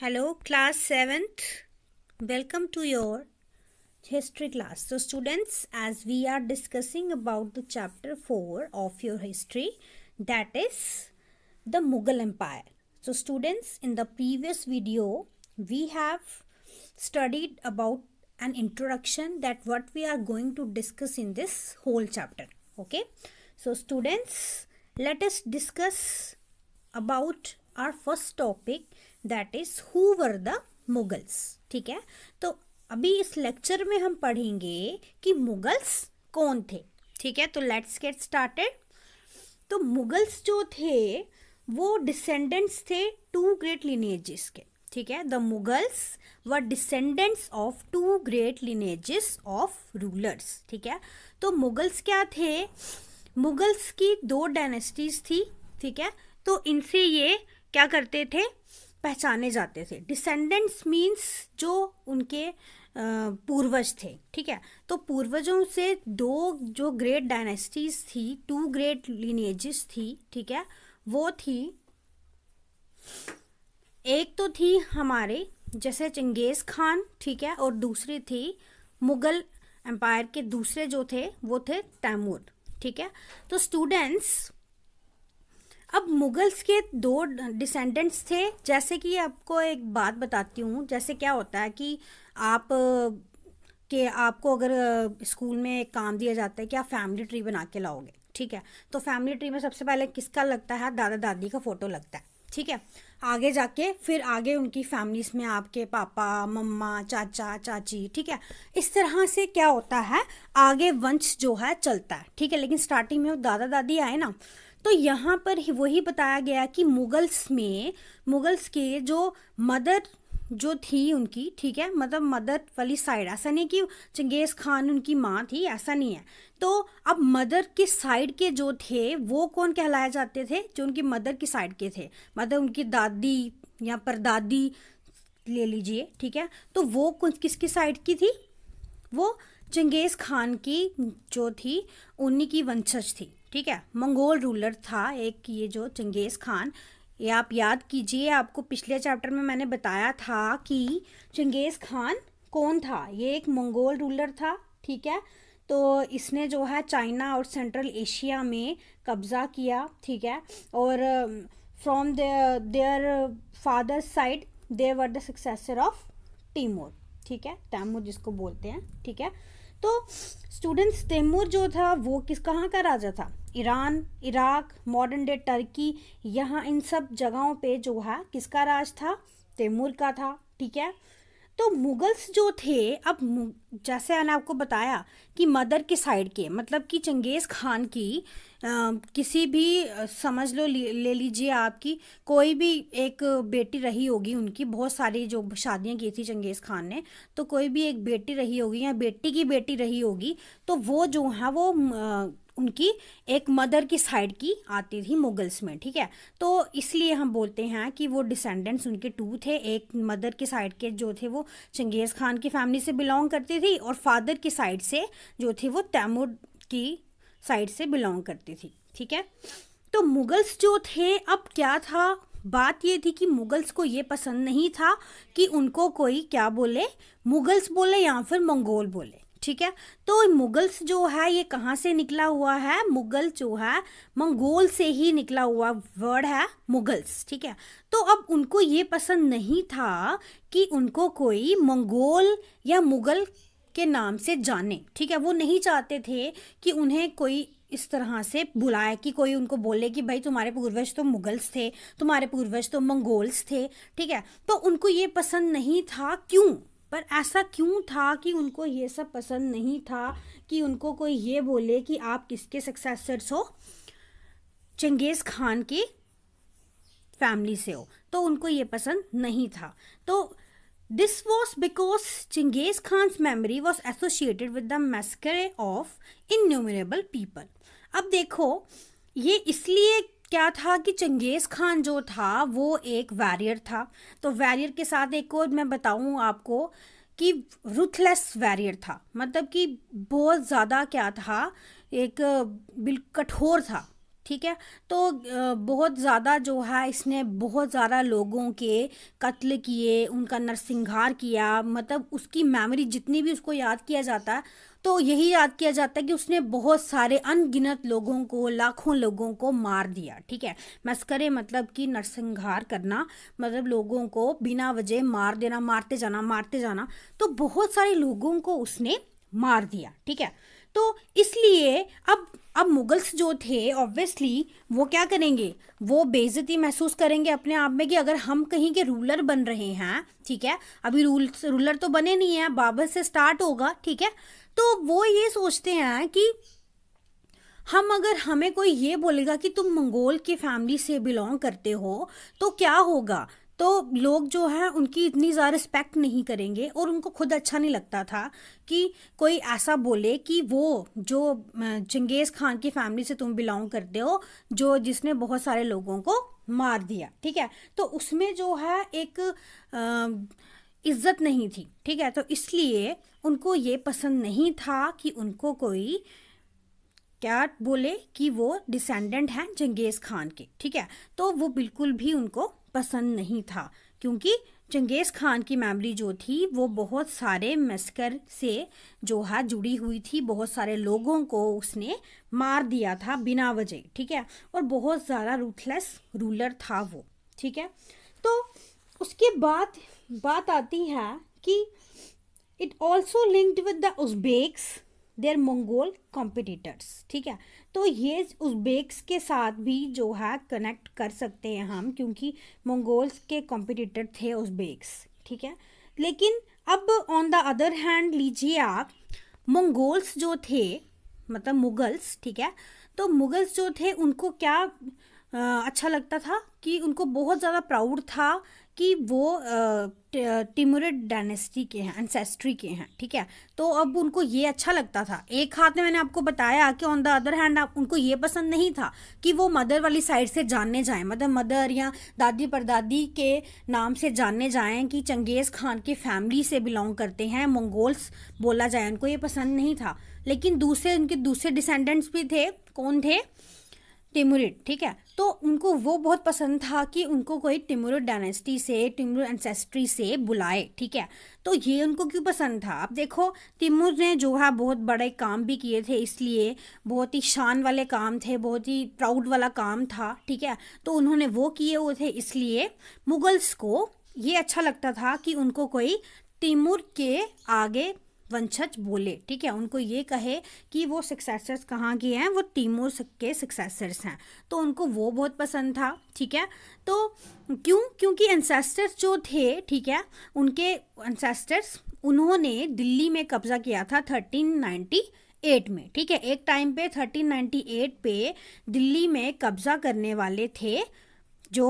Hello class 7th. Welcome to your history class. So students as we are discussing about the chapter 4 of your history that is the Mughal Empire. So students in the previous video we have studied about an introduction that what we are going to discuss in this whole chapter. Okay. So students let us discuss about our first topic that is who were the Mughals ठीक है तो अभी इस lecture में हम पढ़ेंगे कि Mughals कौन थे ठीक है तो लेट्स गेट स्टार्टेड तो मुगल्स जो थे वो डिसेंडेंट्स थे टू ग्रेट लिनेजेस के ठीक है the Mughals were descendants of two great lineages of rulers ठीक है तो मुगल्स क्या थे मुगल्स की दो डायनेस्टीज थी ठीक है तो इनसे ये क्या करते थे पहचाने जाते थे डिसेंडेंट्स मीन्स जो उनके पूर्वज थे ठीक है तो पूर्वजों से दो जो ग्रेट डायनेस्टीज थी टू ग्रेट लिनेजेस थी ठीक है वो थी एक तो थी हमारे जैसे चंगेज़ खान ठीक है और दूसरी थी मुग़ल एम्पायर के दूसरे जो थे वो थे तैमूर ठीक है तो स्टूडेंट्स अब मुगल्स के दो डिसेंडेंट्स थे जैसे कि आपको एक बात बताती हूँ जैसे क्या होता है कि आप के आपको अगर स्कूल में एक काम दिया जाता है कि आप फैमिली ट्री बना के लाओगे ठीक है तो फैमिली ट्री में सबसे पहले किसका लगता है दादा दादी का फ़ोटो लगता है ठीक है आगे जाके फिर आगे उनकी फैमिलीज में आपके पापा मम्मा चाचा चाची ठीक है इस तरह से क्या होता है आगे वंश जो है चलता है ठीक है लेकिन स्टार्टिंग में वो दादा दादी आए ना तो यहाँ पर ही वही बताया गया कि मुगल्स में मुगल्स के जो मदर जो थी उनकी ठीक है मतलब मदर वाली साइड ऐसा नहीं कि चंगेज़ खान उनकी माँ थी ऐसा नहीं है तो अब मदर की साइड के जो थे वो कौन कहलाए जाते थे जो उनकी मदर की साइड के थे मतलब उनकी दादी या परदादी ले लीजिए ठीक है तो वो किसकी साइड की थी वो चंगेज़ खान की जो थी उन्हीं की वंशज थी ठीक है मंगोल रूलर था एक ये जो चंगेज़ खान ये आप याद कीजिए आपको पिछले चैप्टर में मैंने बताया था कि चंगेज़ खान कौन था ये एक मंगोल रूलर था ठीक है तो इसने जो है चाइना और सेंट्रल एशिया में कब्ज़ा किया ठीक है और from their father side were the successor of Timur ठीक है तैमूर जिसको बोलते हैं ठीक है तो स्टूडेंट्स तैमूर जो था वो किस कहाँ का राजा था Iran Iraq modern day Turkey यहाँ इन सब जगहों पे जो है किसका राज था तैमूर का था ठीक है तो मुगल्स जो थे अब जैसे मैंने आपको बताया कि मदर के साइड के मतलब कि चंगेज़ खान की आ, किसी भी समझ लो ले लीजिए आपकी कोई भी एक बेटी रही होगी उनकी बहुत सारी जो शादियां की थी चंगेज़ खान ने तो कोई भी एक बेटी रही होगी या बेटी की बेटी रही होगी तो वो जो है वो आ, उनकी एक मदर की साइड की आती थी मुगल्स में ठीक है तो इसलिए हम बोलते हैं कि वो डिसेंडेंट्स उनके टू थे एक मदर की साइड के जो थे वो चंगेज़ खान की फैमिली से बिलोंग करती थी और फादर की साइड से जो थे वो तैमूर की साइड से बिलोंग करती थी ठीक है तो मुगल्स जो थे अब क्या था बात ये थी कि मुगल्स को ये पसंद नहीं था कि उनको कोई क्या बोले मुगल्स बोले या फिर मंगोल बोले ठीक है तो मुगल्स जो है ये कहाँ से निकला हुआ है मुगल जो है मंगोल से ही निकला हुआ वर्ड है मुगल्स ठीक है तो अब उनको ये पसंद नहीं था कि उनको कोई मंगोल या मुगल के नाम से जाने ठीक है वो नहीं चाहते थे कि उन्हें कोई इस तरह से बुलाए कि कोई उनको बोले कि भाई तुम्हारे पूर्वज तो मुगल्स थे तुम्हारे पूर्वज तो मंगोल्स थे ठीक है तो उनको ये पसंद नहीं था क्यों पर ऐसा क्यों था कि उनको ये सब पसंद नहीं था कि उनको कोई ये बोले कि आप किसके सक्सेसर्स हो चंगेज़ खान की फैमिली से हो तो उनको ये पसंद नहीं था तो this was because Genghis Khan memory was associated with the massacre of innumerable people अब देखो ये इसलिए क्या था कि चंगेज़ खान जो था वो एक वैरियर था तो वैरियर के साथ एक और मैं बताऊँ आपको कि रुथलेस वैरियर था मतलब कि बहुत ज़्यादा क्या था एक बिल कठोर था ठीक है तो बहुत ज़्यादा जो है इसने बहुत ज़्यादा लोगों के कत्ल किए उनका नरसिंहार किया मतलब उसकी मेमोरी जितनी भी उसको याद किया जाता है तो यही याद किया जाता है कि उसने बहुत सारे अनगिनत लोगों को लाखों लोगों को मार दिया ठीक है मस्करे मतलब कि नरसंहार करना मतलब लोगों को बिना वजह मार देना मारते जाना मारते जाना तो बहुत सारे लोगों को उसने मार दिया ठीक है तो इसलिए अब अब मुगल्स जो थे ऑब्वियसली वो क्या करेंगे वो बेइज्जती महसूस करेंगे अपने आप में कि अगर हम कहीं के रूलर बन रहे हैं ठीक है अभी रूल रूलर तो बने नहीं हैं बाबर से स्टार्ट होगा ठीक है तो वो ये सोचते हैं कि हम अगर हमें कोई ये बोलेगा कि तुम मंगोल के फैमिली से बिलोंग करते हो तो क्या होगा तो लोग जो हैं उनकी इतनी ज़्यादा रिस्पेक्ट नहीं करेंगे और उनको खुद अच्छा नहीं लगता था कि कोई ऐसा बोले कि वो जो चंगेज़ खान की फैमिली से तुम बिलोंग करते हो जो जिसने बहुत सारे लोगों को मार दिया ठीक है तो उसमें जो है एक इज्जत नहीं थी ठीक है तो इसलिए उनको ये पसंद नहीं था कि उनको कोई क्या बोले कि वो डिसेंडेंट हैं चंगेज़ खान के ठीक है तो वो बिल्कुल भी उनको पसंद नहीं था क्योंकि चंगेज़ खान की मेमोरी जो थी वो बहुत सारे मस्कर से जो है जुड़ी हुई थी बहुत सारे लोगों को उसने मार दिया था बिना वजह ठीक है और बहुत ज़्यादा रूथलेस रूलर था वो ठीक है तो उसके बाद बात आती है कि it also linked with the Uzbeks their Mongol competitors ठीक है तो ये उज़्बेक्स के साथ भी जो है कनेक्ट कर सकते हैं हम क्योंकि मंगोल्स के कॉम्पिटिटर थे उज़्बेक्स ठीक है लेकिन अब ऑन द अदर हैंड लीजिए आप मंगोल्स जो थे मतलब मुगल्स ठीक है तो मुगल्स जो थे उनको क्या आ, अच्छा लगता था कि उनको बहुत ज़्यादा प्राउड था कि वो टिमुरिड डायनेस्टी के हैं एंसेस्ट्री के हैं ठीक है तो अब उनको ये अच्छा लगता था एक हाथ में मैंने आपको बताया कि ऑन द अदर हैंड आप उनको ये पसंद नहीं था कि वो मदर वाली साइड से जानने जाएं मतलब मदर या दादी परदादी के नाम से जानने जाएं कि चंगेज़ खान के फैमिली से बिलोंग करते हैं मंगोल्स बोला जाए उनको ये पसंद नहीं था लेकिन दूसरे उनके दूसरे डिसेंडेंट्स भी थे कौन थे टिमुरिड ठीक है तो उनको वो बहुत पसंद था कि उनको कोई टिमुरिड डायनेस्टी से टिमुरिड एंसेस्ट्री से बुलाए ठीक है तो ये उनको क्यों पसंद था अब देखो तिमुर ने जो है बहुत बड़े काम भी किए थे इसलिए बहुत ही शान वाले काम थे बहुत ही प्राउड वाला काम था ठीक है तो उन्होंने वो किए हुए थे इसलिए मुगल्स को ये अच्छा लगता था कि उनको कोई तिमुर के आगे वंशज बोले ठीक है उनको ये कहे कि वो सक्सेसर्स कहाँ के हैं वो टीमो के सक्सेसर्स हैं तो उनको वो बहुत पसंद था ठीक है तो क्यों क्योंकि एंसेस्टर्स जो थे ठीक है उनके एंसेस्टर्स उन्होंने दिल्ली में कब्जा किया था थर्टीन नाइन्टी एट में ठीक है एक टाइम पे थर्टीन नाइन्टी एट पे दिल्ली में कब्जा करने वाले थे जो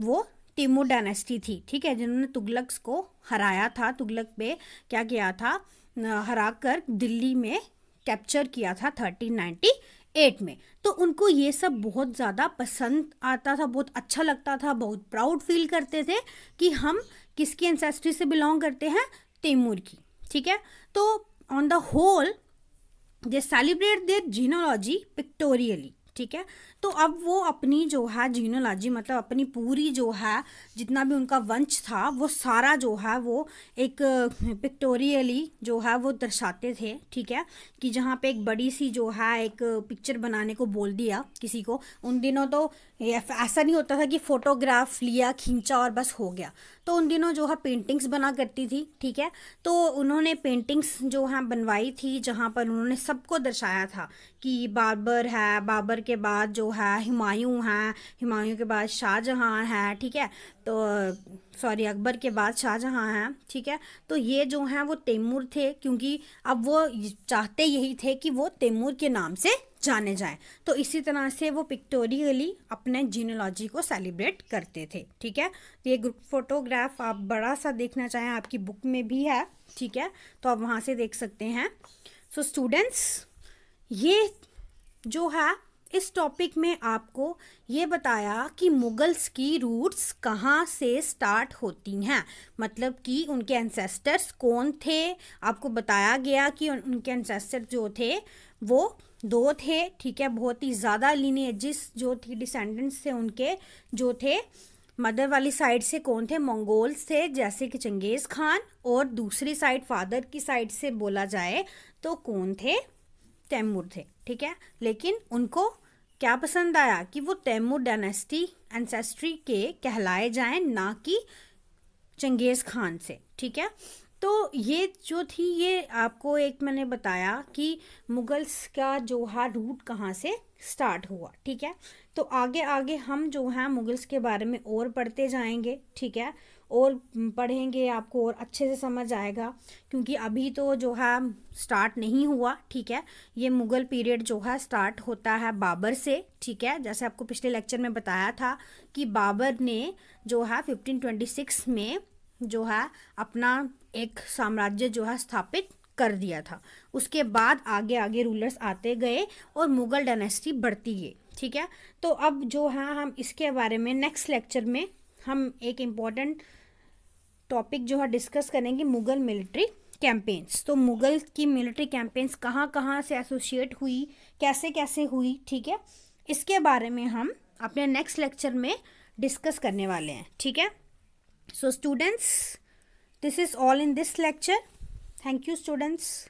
वो टीमो डायनेस्टी थी ठीक है जिन्होंने तुगलक्स को हराया था तुगलक पे क्या किया था हराकर दिल्ली में कैप्चर किया था 1398 में तो उनको ये सब बहुत ज़्यादा पसंद आता था बहुत अच्छा लगता था बहुत प्राउड फील करते थे कि हम किसकी एंसेस्ट्री से बिलोंग करते हैं तैमूर की ठीक है तो on the whole they celebrate their genealogy pictorially ठीक है तो अब वो अपनी जो है जीनोलॉजी मतलब अपनी पूरी जो है जितना भी उनका वंश था वो सारा जो है वो एक पिक्टोरियली जो है वो दर्शाते थे ठीक है कि जहाँ पे एक बड़ी सी जो है एक पिक्चर बनाने को बोल दिया किसी को उन दिनों तो ऐसा नहीं होता था कि फ़ोटोग्राफ लिया खींचा और बस हो गया तो उन दिनों जो है पेंटिंग्स बना करती थी ठीक है तो उन्होंने पेंटिंग्स जो है बनवाई थी जहाँ पर उन्होंने सबको दर्शाया था कि बाबर है बाबर के बाद जो है हमायूँ हैं हमायूँ के बाद शाहजहाँ हैं ठीक है तो सॉरी अकबर के बाद शाहजहाँ हैं ठीक है तो ये जो हैं वो तैमूर थे क्योंकि अब वो चाहते यही थे कि वो तैमूर के नाम से जाने जाएं तो इसी तरह से वो पिक्टोरियली अपने जीनोलॉजी को सेलिब्रेट करते थे ठीक है तो ये ग्रुप फोटोग्राफ आप बड़ा सा देखना चाहें आपकी बुक में भी है ठीक है तो आप वहाँ से देख सकते हैं सो so, स्टूडेंट्स ये जो है इस टॉपिक में आपको ये बताया कि मुगल्स की रूट्स कहाँ से स्टार्ट होती हैं मतलब कि उनके एंसेस्टर्स कौन थे आपको बताया गया कि उनके एंसेस्टर जो थे वो दो थे ठीक है बहुत ही ज़्यादा लिनियजिस जो थी डिसेंडेंट्स थे उनके जो थे मदर वाली साइड से कौन थे मंगोल्स थे जैसे कि चंगेज़ खान और दूसरी साइड फादर की साइड से बोला जाए तो कौन थे तैमूर थे ठीक है लेकिन उनको क्या पसंद आया कि वो तैमूर डायनेस्टी एंसेस्ट्री के कहलाए जाएं ना कि चंगेज़ खान से ठीक है तो ये जो थी ये आपको एक मैंने बताया कि मुगल्स का जो है रूट कहाँ से स्टार्ट हुआ ठीक है तो आगे आगे हम जो है मुगल्स के बारे में और पढ़ते जाएंगे ठीक है और पढ़ेंगे आपको और अच्छे से समझ आएगा क्योंकि अभी तो जो है स्टार्ट नहीं हुआ ठीक है ये मुग़ल पीरियड जो है स्टार्ट होता है बाबर से ठीक है जैसे आपको पिछले लेक्चर में बताया था कि बाबर ने जो है 1526 में जो है अपना एक साम्राज्य जो है स्थापित कर दिया था उसके बाद आगे आगे रूलर्स आते गए और मुगल डायनेस्टी बढ़ती गई ठीक है तो अब जो है हम इसके बारे में नेक्स्ट लेक्चर में हम एक इम्पॉर्टेंट टॉपिक जो है डिस्कस करेंगे मुगल मिलिट्री कैंपेन्स तो मुगल की मिलिट्री कैंपेन्स कहाँ कहाँ से एसोसिएट हुई कैसे कैसे हुई ठीक है इसके बारे में हम अपने नेक्स्ट लेक्चर में डिस्कस करने वाले हैं ठीक है so students This is all in this lecture. Thank you students.